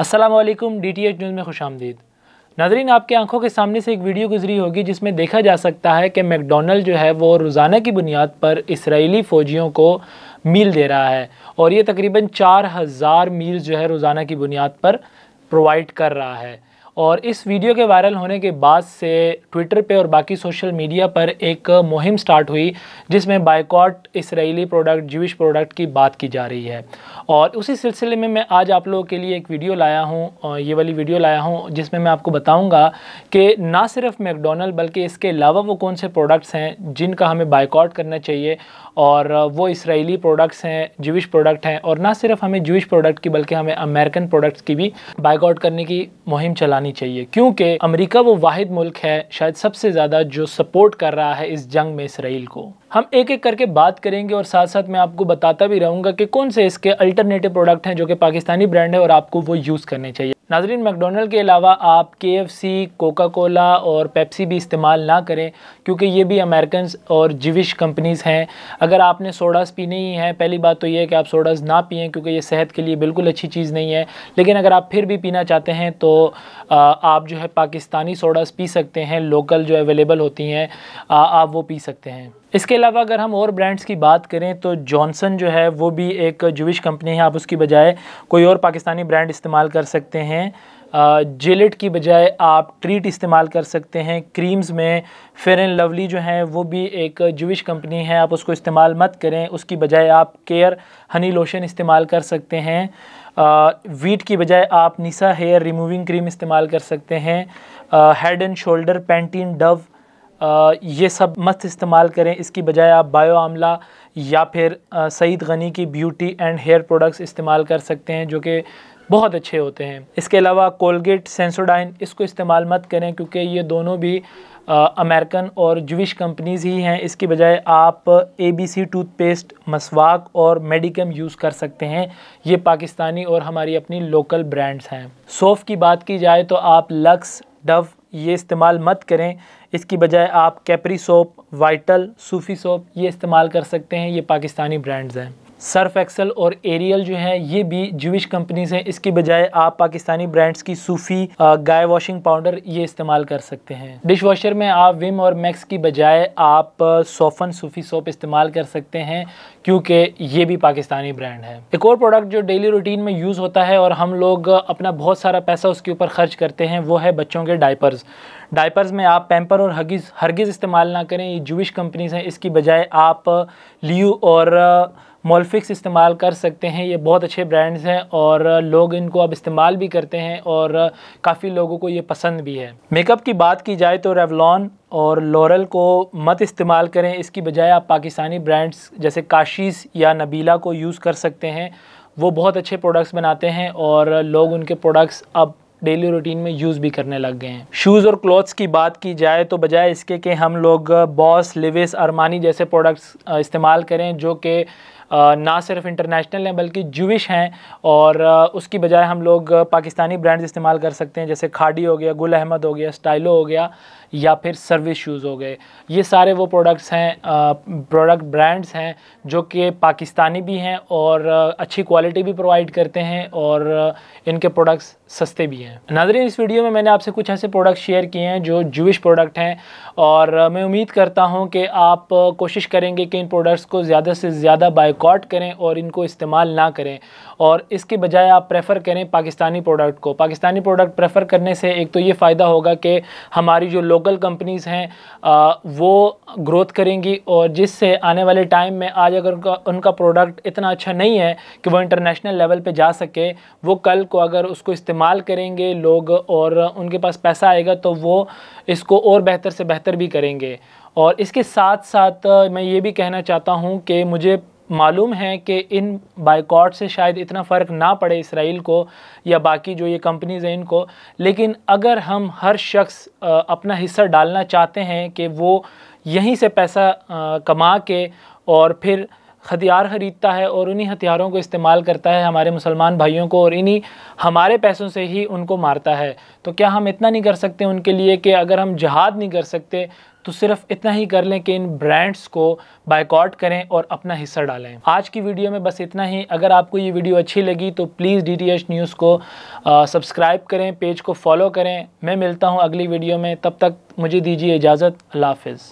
Aslam D T H news में खुश आमदीद नाजरीन आपके आंखों के सामने से एक वीडियो गुजरी होगी जिसमें देखा जा सकता है कि मैकडोनल्ड जो है वो रोज़ाना की बुनियाद पर इसराइली फ़ौजियों को मील दे रहा है और ये तकरीबन चार हज़ार मील जो है रोज़ाना की बुनियाद पर प्रोवाइड कर रहा है और इस वीडियो के वायरल होने के बाद से ट्विटर पे और बाकी सोशल मीडिया पर एक मुहिम स्टार्ट हुई जिसमें boycott Israeli product Jewish product की बात की जा रही है और उसी सिलसिले में मैं आज आप लोगों के लिए एक वीडियो लाया हूँ ये वाली वीडियो लाया हूँ जिसमें मैं आपको बताऊँगा कि ना सिर्फ मैकडोनल्ड बल्कि इसके अलावा वो कौन से प्रोडक्ट्स हैं जिनका हमें बाइकआउट करना चाहिए और वो इसराइली प्रोडक्ट्स हैं जूश प्रोडक्ट हैं और ना सिर्फ हमें जूश प्रोडक्ट की बल्कि हमें अमेरिकन प्रोडक्ट्स की भी बाइकआउट करने की मुहिम चलानी चाहिए क्योंकि अमेरिका वो वाद मुल्क है शायद सबसे ज़्यादा जो सपोर्ट कर रहा है इस जंग में इसराइल को हम एक एक करके बात करेंगे और साथ साथ मैं आपको बताता भी रहूँगा कि कौन से इसके अल्टरनेटिव प्रोडक्ट हैं जो कि पाकिस्तानी ब्रांड है और आपको वो यूज़ करने चाहिए नाजरीन मैकडोनल्ड के अलावा आप K F C Coca Cola और पेप्सी भी इस्तेमाल ना करें क्योंकि ये भी अमेरिकन और जिविश कंपनीज़ हैं अगर आपने सोडास पीने ही हैं पहली बात तो ये है कि आप सोडास ना पिए क्योंकि ये सेहत के लिए बिल्कुल अच्छी चीज़ नहीं है लेकिन अगर आप फिर भी पीना चाहते हैं तो आप जो है पाकिस्तानी सोडास पी सकते हैं लोकल जो अवेलेबल होती हैं आप वो पी सकते हैं इसके अलावा अगर हम और ब्रांड्स की बात करें तो जॉनसन जो है वो भी एक जुविश कंपनी है आप उसकी बजाय कोई और पाकिस्तानी ब्रांड इस्तेमाल कर सकते हैं हैं जेलेट e की बजाय आप ट्रीट इस्तेमाल कर सकते हैं क्रीम्स में फेयर एंड लवली जो है वो भी एक जुविश कंपनी है आप उसको इस्तेमाल मत करें उसकी बजाय आप केयर हनी लोशन इस्तेमाल कर सकते हैं वीट की बजाय आप निसा हेयर रिमूविंग क्रीम इस्तेमाल कर सकते हैं Head and Shoulder Pantene Dove आ, ये सब मत इस्तेमाल करें इसकी बजाय आप बायो आमला या फिर सईद गनी की ब्यूटी एंड हेयर प्रोडक्ट्स इस्तेमाल कर सकते हैं जो कि बहुत अच्छे होते हैं इसके अलावा कोलगेट सेंसोडाइन इसको इस्तेमाल मत करें क्योंकि ये दोनों भी अमेरिकन और जुविश कंपनीज़ ही हैं इसके बजाय आप ए बी सी टूथपेस्ट मसवाक और मेडिकम यूज़ कर सकते हैं ये पाकिस्तानी और हमारी अपनी लोकल ब्रांड्स हैं सोफ़ की बात की जाए तो आप लक्स डव ये इस्तेमाल मत करें इसकी बजाय आप Capri soap Vital Sufi soap ये इस्तेमाल कर सकते हैं ये पाकिस्तानी ब्रांड्स हैं सर्फ एक्सल और एरियल जो है ये भी जूश कंपनीज हैं इसकी बजाय आप पाकिस्तानी ब्रांड्स की सूफी गाय वॉशिंग पाउडर ये इस्तेमाल कर सकते हैं डिश वॉशर में आप विम और मैक्स की बजाय आप सोफन सूफी सोप इस्तेमाल कर सकते हैं क्योंकि ये भी पाकिस्तानी ब्रांड है एक और प्रोडक्ट जो डेली रूटीन में यूज़ होता है और हम लोग अपना बहुत सारा पैसा उसके ऊपर खर्च करते हैं वो है बच्चों के डाइपर्स डाइपर्स में आप पैम्पर और हगीज़ हरगिज़ इस्तेमाल ना करें ये जूश कंपनीज हैं इसकी बजाय आप लियो और मोलफिक्स इस्तेमाल कर सकते हैं ये बहुत अच्छे ब्रांड्स हैं और लोग इनको अब इस्तेमाल भी करते हैं और काफ़ी लोगों को ये पसंद भी है मेकअप की बात की जाए तो रेवलॉन और लॉरल को मत इस्तेमाल करें इसकी बजाय आप पाकिस्तानी ब्रांड्स जैसे काशीस या नबीला को यूज़ कर सकते हैं वो बहुत अच्छे प्रोडक्ट्स बनाते हैं और लोग उनके प्रोडक्ट्स अब डेली रूटीन में यूज़ भी करने लग गए हैं शूज़ और क्लॉथ्स की बात की जाए तो बजाय इसके कि हम लोग बॉस लिविस अरमानी जैसे प्रोडक्ट्स इस्तेमाल करें जो कि ना सिर्फ इंटरनेशनल हैं बल्कि जूश हैं और उसकी बजाय हम लोग पाकिस्तानी ब्रांड्स इस्तेमाल कर सकते हैं जैसे खाडी हो गया गुल अहमद हो गया स्टाइलो हो गया या फिर सर्विस शूज़ हो गए ये सारे वो प्रोडक्ट्स हैं प्रोडक्ट ब्रांड्स हैं जो कि पाकिस्तानी भी हैं और अच्छी क्वालिटी भी प्रोवाइड करते हैं और इनके प्रोडक्ट्स सस्ते भी हैं नाजरीन इस वीडियो में मैंने आपसे कुछ ऐसे प्रोडक्ट शेयर किए हैं जो जूश प्रोडक्ट हैं और मैं उम्मीद करता हूँ कि आप कोशिश करेंगे कि इन प्रोडक्ट्स को ज़्यादा से ज़्यादा बाय बॉयकॉट करें और इनको इस्तेमाल ना करें और इसके बजाय आप प्रेफ़र करें पाकिस्तानी प्रोडक्ट को पाकिस्तानी प्रोडक्ट प्रेफ़र करने से एक तो ये फ़ायदा होगा कि हमारी जो लोकल कंपनीज़ हैं आ, वो ग्रोथ करेंगी और जिससे आने वाले टाइम में आज अगर उनका उनका प्रोडक्ट इतना अच्छा नहीं है कि वो इंटरनेशनल लेवल पर जा सके वो कल को अगर उसको इस्तेमाल करेंगे लोग और उनके पास पैसा आएगा तो वो इसको और बेहतर से बेहतर भी करेंगे और इसके साथ साथ मैं ये भी कहना चाहता हूँ कि मुझे मालूम है कि इन बाइकॉट से शायद इतना फ़र्क ना पड़े इसराइल को या बाकी जो ये कंपनीज़ हैं इनको लेकिन अगर हम हर शख्स अपना हिस्सा डालना चाहते हैं कि वो यहीं से पैसा कमा के और फिर हथियार ख़रीदता है और उन्हीं हथियारों को इस्तेमाल करता है हमारे मुसलमान भाइयों को और इन्हीं हमारे पैसों से ही उनको मारता है तो क्या हम इतना नहीं कर सकते उनके लिए कि अगर हम जहाद नहीं कर सकते तो सिर्फ इतना ही कर लें कि इन ब्रांड्स को बाइकआउट करें और अपना हिस्सा डालें आज की वीडियो में बस इतना ही अगर आपको ये वीडियो अच्छी लगी तो please D T H news को सब्सक्राइब करें पेज को फॉलो करें मैं मिलता हूँ अगली वीडियो में तब तक मुझे दीजिए इजाज़त अल्लाह हाफिज़